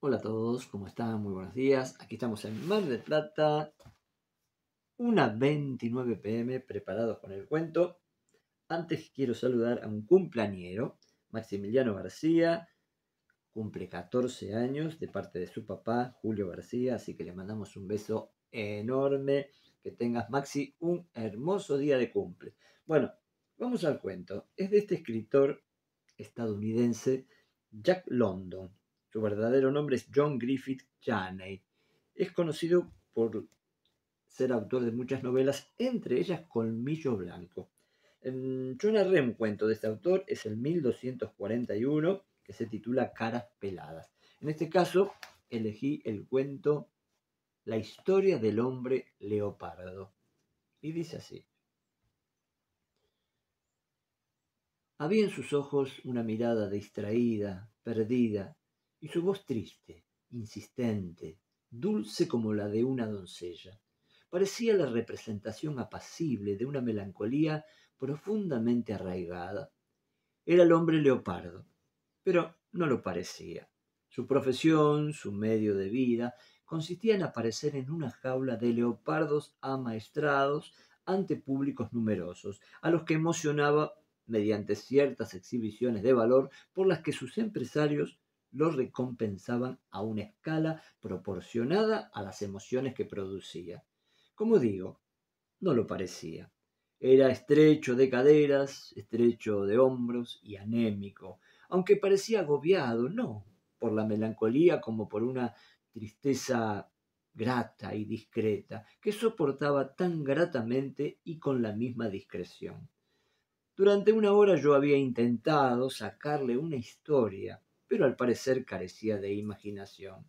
Hola a todos, ¿cómo están? Muy buenos días. Aquí estamos en Mar de Plata, una 29 pm, preparados con el cuento. Antes quiero saludar a un cumpleañero, Maximiliano García, cumple 14 años de parte de su papá, Julio García, así que le mandamos un beso enorme. Que tengas, Maxi, un hermoso día de cumple. Bueno, vamos al cuento. Es de este escritor estadounidense, Jack London verdadero nombre es John Griffith Chaney. Es conocido por ser autor de muchas novelas, entre ellas Colmillo Blanco. Yo narré un cuento de este autor, es el 1241, que se titula Caras Peladas. En este caso, elegí el cuento La historia del hombre leopardo. Y dice así. Había en sus ojos una mirada distraída, perdida, y su voz triste, insistente, dulce como la de una doncella, parecía la representación apacible de una melancolía profundamente arraigada. Era el hombre leopardo, pero no lo parecía. Su profesión, su medio de vida, consistía en aparecer en una jaula de leopardos amaestrados ante públicos numerosos, a los que emocionaba mediante ciertas exhibiciones de valor por las que sus empresarios lo recompensaban a una escala proporcionada a las emociones que producía. Como digo, no lo parecía. Era estrecho de caderas, estrecho de hombros y anémico, aunque parecía agobiado, no por la melancolía como por una tristeza grata y discreta, que soportaba tan gratamente y con la misma discreción. Durante una hora yo había intentado sacarle una historia, pero al parecer carecía de imaginación.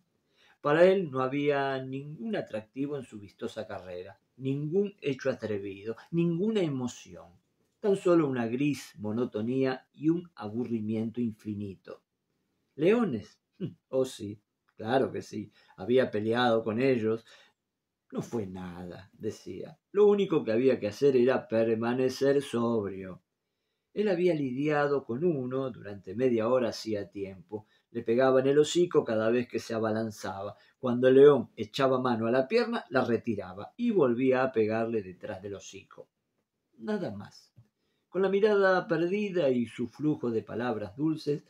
Para él no había ningún atractivo en su vistosa carrera, ningún hecho atrevido, ninguna emoción, tan solo una gris monotonía y un aburrimiento infinito. Leones, oh sí, claro que sí, había peleado con ellos. No fue nada, decía. Lo único que había que hacer era permanecer sobrio. Él había lidiado con uno durante media hora hacía tiempo. Le pegaba en el hocico cada vez que se abalanzaba. Cuando el león echaba mano a la pierna, la retiraba y volvía a pegarle detrás del hocico. Nada más. Con la mirada perdida y su flujo de palabras dulces,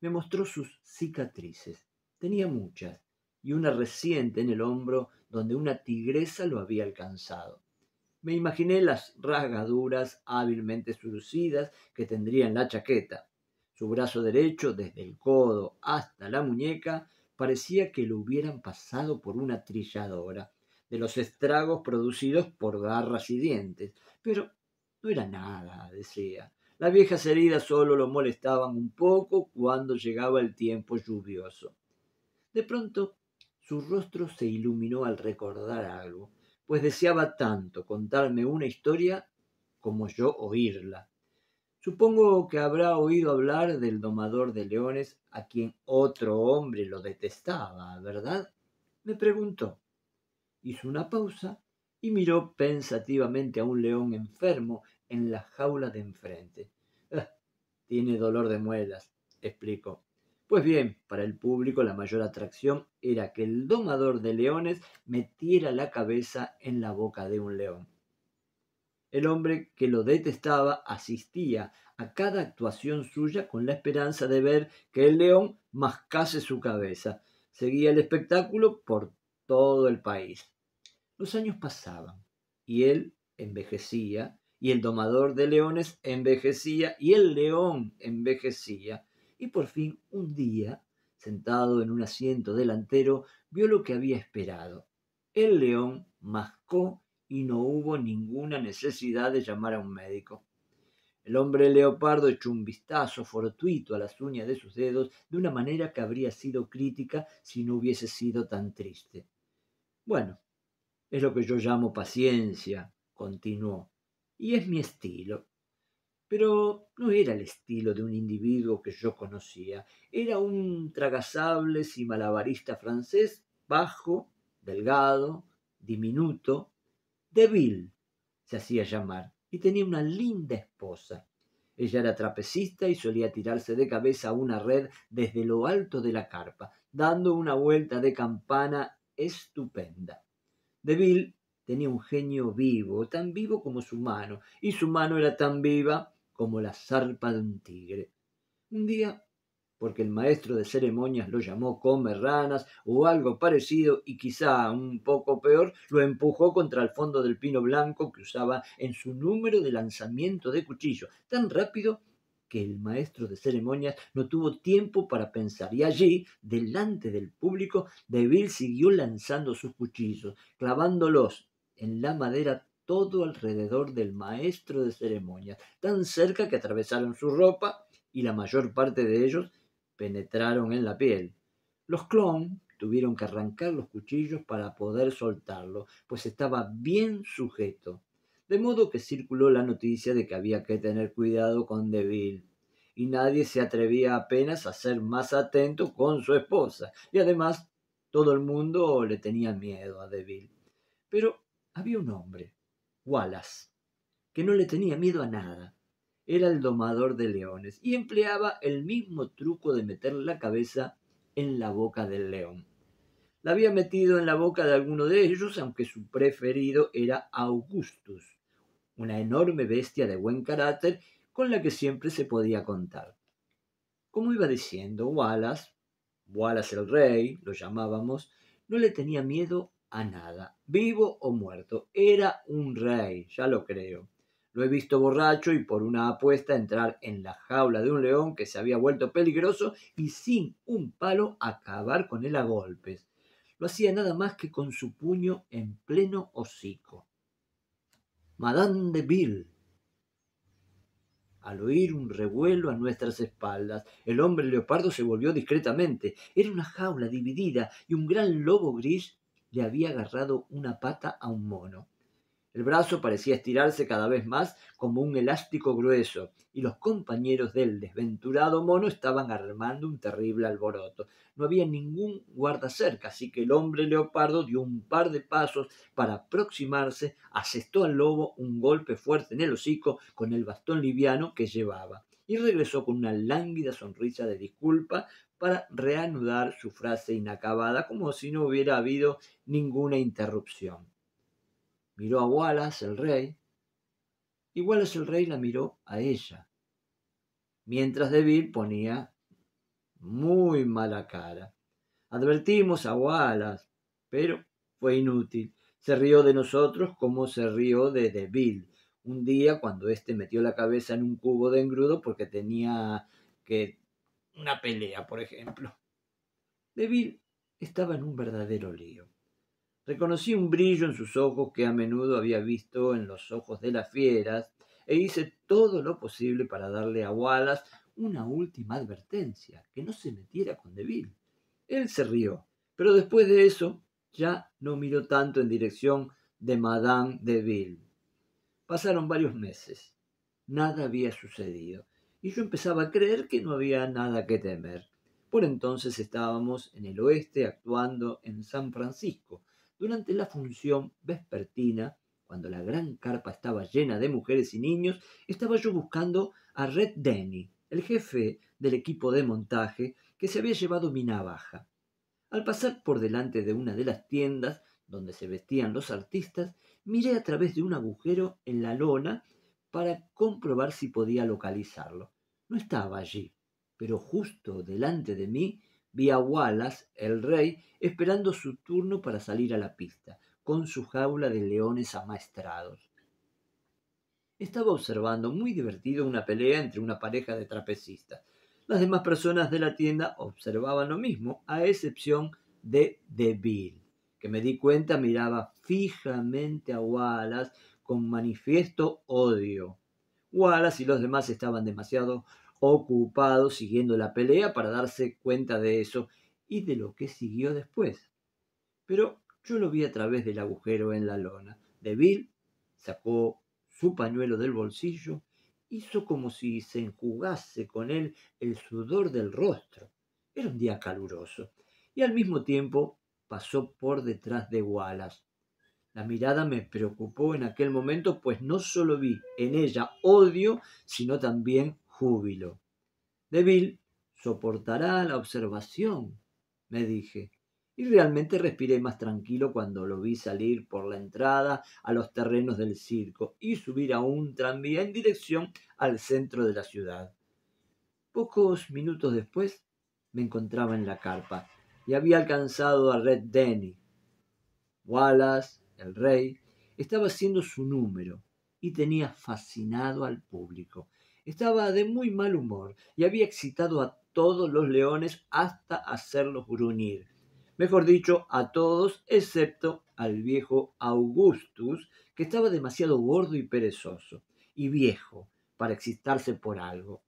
me mostró sus cicatrices. Tenía muchas, y una reciente en el hombro donde una tigresa lo había alcanzado. Me imaginé las rasgaduras hábilmente surcidas que tendría en la chaqueta. Su brazo derecho, desde el codo hasta la muñeca, parecía que lo hubieran pasado por una trilladora, de los estragos producidos por garras y dientes. Pero no era nada, decía. Las viejas heridas solo lo molestaban un poco cuando llegaba el tiempo lluvioso. De pronto, su rostro se iluminó al recordar algo pues deseaba tanto contarme una historia como yo oírla. Supongo que habrá oído hablar del domador de leones a quien otro hombre lo detestaba, ¿verdad? Me preguntó. Hizo una pausa y miró pensativamente a un león enfermo en la jaula de enfrente. Ah, tiene dolor de muelas, explicó. Pues bien, para el público la mayor atracción era que el domador de leones metiera la cabeza en la boca de un león. El hombre que lo detestaba asistía a cada actuación suya con la esperanza de ver que el león mascase su cabeza. Seguía el espectáculo por todo el país. Los años pasaban y él envejecía y el domador de leones envejecía y el león envejecía y por fin un día, sentado en un asiento delantero, vio lo que había esperado. El león mascó y no hubo ninguna necesidad de llamar a un médico. El hombre leopardo echó un vistazo fortuito a las uñas de sus dedos de una manera que habría sido crítica si no hubiese sido tan triste. Bueno, es lo que yo llamo paciencia, continuó, y es mi estilo pero no era el estilo de un individuo que yo conocía. Era un tragasables y malabarista francés, bajo, delgado, diminuto, débil, se hacía llamar, y tenía una linda esposa. Ella era trapecista y solía tirarse de cabeza a una red desde lo alto de la carpa, dando una vuelta de campana estupenda. Deville tenía un genio vivo, tan vivo como su mano, y su mano era tan viva como la zarpa de un tigre. Un día, porque el maestro de ceremonias lo llamó come ranas o algo parecido y quizá un poco peor, lo empujó contra el fondo del pino blanco que usaba en su número de lanzamiento de cuchillo, tan rápido que el maestro de ceremonias no tuvo tiempo para pensar y allí, delante del público, Deville siguió lanzando sus cuchillos, clavándolos en la madera todo alrededor del maestro de ceremonias, tan cerca que atravesaron su ropa y la mayor parte de ellos penetraron en la piel. Los clones tuvieron que arrancar los cuchillos para poder soltarlo, pues estaba bien sujeto. De modo que circuló la noticia de que había que tener cuidado con Deville, y nadie se atrevía apenas a ser más atento con su esposa, y además todo el mundo le tenía miedo a Deville. Pero había un hombre, Wallace, que no le tenía miedo a nada. Era el domador de leones y empleaba el mismo truco de meter la cabeza en la boca del león. La había metido en la boca de alguno de ellos, aunque su preferido era Augustus, una enorme bestia de buen carácter con la que siempre se podía contar. Como iba diciendo, Wallace, Wallace el rey, lo llamábamos, no le tenía miedo a nada, vivo o muerto. Era un rey, ya lo creo. Lo he visto borracho y por una apuesta entrar en la jaula de un león que se había vuelto peligroso y sin un palo acabar con él a golpes. Lo hacía nada más que con su puño en pleno hocico. Madame de Ville. Al oír un revuelo a nuestras espaldas, el hombre leopardo se volvió discretamente. Era una jaula dividida y un gran lobo gris le había agarrado una pata a un mono. El brazo parecía estirarse cada vez más como un elástico grueso, y los compañeros del desventurado mono estaban armando un terrible alboroto. No había ningún guarda cerca, así que el hombre leopardo dio un par de pasos para aproximarse, asestó al lobo un golpe fuerte en el hocico con el bastón liviano que llevaba, y regresó con una lánguida sonrisa de disculpa para reanudar su frase inacabada como si no hubiera habido ninguna interrupción. Miró a Wallace, el rey, y Wallace el rey la miró a ella, mientras Deville ponía muy mala cara. Advertimos a Wallace, pero fue inútil. Se rió de nosotros como se rió de Deville un día cuando éste metió la cabeza en un cubo de engrudo porque tenía que una pelea, por ejemplo. Deville estaba en un verdadero lío. Reconocí un brillo en sus ojos que a menudo había visto en los ojos de las fieras e hice todo lo posible para darle a Wallace una última advertencia, que no se metiera con Deville. Él se rió, pero después de eso ya no miró tanto en dirección de Madame Deville. Pasaron varios meses. Nada había sucedido y yo empezaba a creer que no había nada que temer. Por entonces estábamos en el oeste actuando en San Francisco, durante la función vespertina, cuando la gran carpa estaba llena de mujeres y niños, estaba yo buscando a Red Denny, el jefe del equipo de montaje, que se había llevado mi navaja. Al pasar por delante de una de las tiendas donde se vestían los artistas, miré a través de un agujero en la lona para comprobar si podía localizarlo. No estaba allí, pero justo delante de mí vi a Wallace, el rey, esperando su turno para salir a la pista, con su jaula de leones amaestrados. Estaba observando muy divertido una pelea entre una pareja de trapecistas. Las demás personas de la tienda observaban lo mismo, a excepción de Deville, que me di cuenta miraba fijamente a Wallace con manifiesto odio. Wallace y los demás estaban demasiado ocupados siguiendo la pelea para darse cuenta de eso y de lo que siguió después. Pero yo lo vi a través del agujero en la lona. Bill sacó su pañuelo del bolsillo, hizo como si se enjugase con él el sudor del rostro. Era un día caluroso y al mismo tiempo pasó por detrás de Wallace. La mirada me preocupó en aquel momento, pues no solo vi en ella odio, sino también júbilo. Débil soportará la observación, me dije, y realmente respiré más tranquilo cuando lo vi salir por la entrada a los terrenos del circo y subir a un tranvía en dirección al centro de la ciudad. Pocos minutos después me encontraba en la carpa y había alcanzado a Red Denny. Wallace el rey, estaba haciendo su número y tenía fascinado al público. Estaba de muy mal humor y había excitado a todos los leones hasta hacerlos gruñir. Mejor dicho, a todos excepto al viejo Augustus, que estaba demasiado gordo y perezoso, y viejo para excitarse por algo.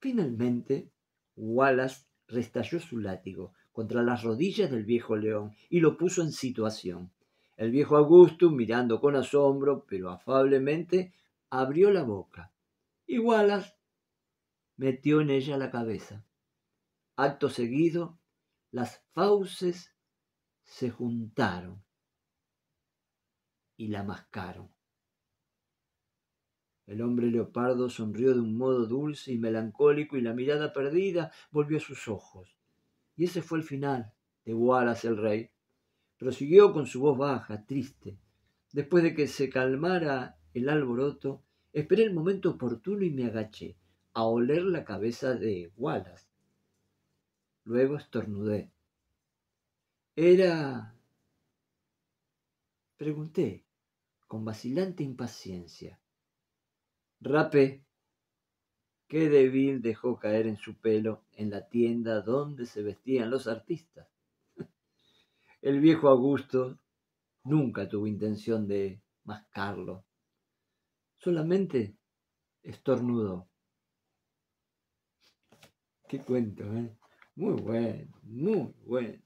Finalmente, Wallace restalló su látigo contra las rodillas del viejo león y lo puso en situación. El viejo Augusto, mirando con asombro, pero afablemente, abrió la boca. Y metió en ella la cabeza. Acto seguido, las fauces se juntaron y la mascaron. El hombre leopardo sonrió de un modo dulce y melancólico y la mirada perdida volvió a sus ojos. Y ese fue el final de Wallace el Rey. Prosiguió con su voz baja, triste. Después de que se calmara el alboroto, esperé el momento oportuno y me agaché a oler la cabeza de Wallace. Luego estornudé. Era... Pregunté, con vacilante impaciencia. Rape, Qué débil dejó caer en su pelo en la tienda donde se vestían los artistas. El viejo Augusto nunca tuvo intención de mascarlo. Solamente estornudó. Qué cuento, ¿eh? Muy bueno, muy bueno.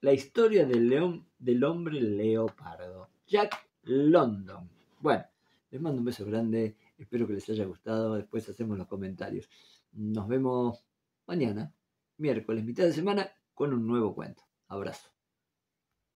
La historia del león, del hombre leopardo. Jack London. Bueno, les mando un beso grande Espero que les haya gustado. Después hacemos los comentarios. Nos vemos mañana, miércoles, mitad de semana, con un nuevo cuento. Abrazo.